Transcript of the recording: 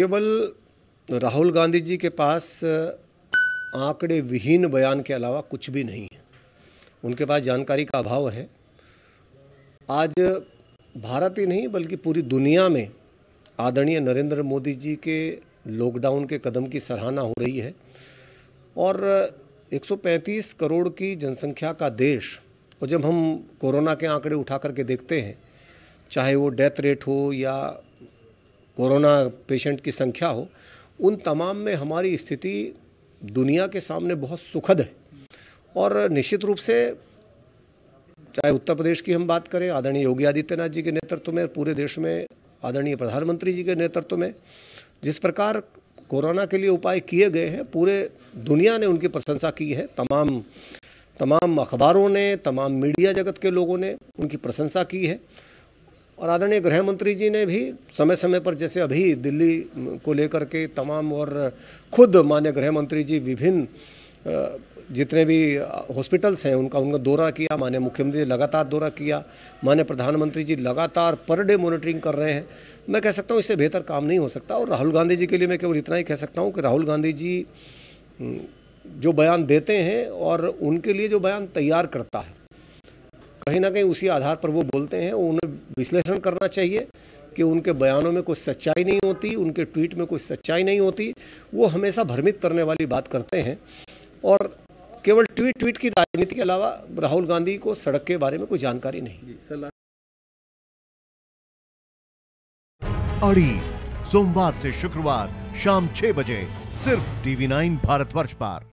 केवल राहुल गांधी जी के पास आंकड़े विहीन बयान के अलावा कुछ भी नहीं है उनके पास जानकारी का अभाव है आज भारत ही नहीं बल्कि पूरी दुनिया में आदरणीय नरेंद्र मोदी जी के लॉकडाउन के कदम की सराहना हो रही है और 135 करोड़ की जनसंख्या का देश और जब हम कोरोना के आंकड़े उठा करके देखते हैं चाहे वो डेथ रेट हो या कोरोना पेशेंट की संख्या हो उन तमाम में हमारी स्थिति दुनिया के सामने बहुत सुखद है और निश्चित रूप से चाहे उत्तर प्रदेश की हम बात करें आदरणीय योगी आदित्यनाथ जी के नेतृत्व में पूरे देश में आदरणीय प्रधानमंत्री जी के नेतृत्व में जिस प्रकार कोरोना के लिए उपाय किए गए हैं पूरे दुनिया ने उनकी प्रशंसा की है तमाम तमाम अखबारों ने तमाम मीडिया जगत के लोगों ने उनकी प्रशंसा की है और आदरणीय गृह मंत्री जी ने भी समय समय पर जैसे अभी दिल्ली को लेकर के तमाम और खुद मान्य गृह मंत्री जी विभिन्न जितने भी हॉस्पिटल्स हैं उनका उनका दौरा किया माने मुख्यमंत्री लगातार दौरा किया माने प्रधानमंत्री जी लगातार पर डे मॉनिटरिंग कर रहे हैं मैं कह सकता हूँ इससे बेहतर काम नहीं हो सकता और राहुल गांधी जी के लिए मैं केवल इतना ही कह सकता हूँ कि राहुल गांधी जी जो बयान देते हैं और उनके लिए जो बयान तैयार करता है कहीं ना कहीं उसी आधार पर वो बोलते हैं उन्हें विश्लेषण करना चाहिए कि उनके बयानों में कोई सच्चाई नहीं होती उनके ट्वीट में कोई सच्चाई नहीं होती वो हमेशा भ्रमित करने वाली बात करते हैं और केवल ट्वीट ट्वीट की राजनीति के अलावा राहुल गांधी को सड़क के बारे में कोई जानकारी नहीं अड़ी सोमवार से शुक्रवार शाम छह बजे सिर्फ टीवी नाइन भारतवर्ष पर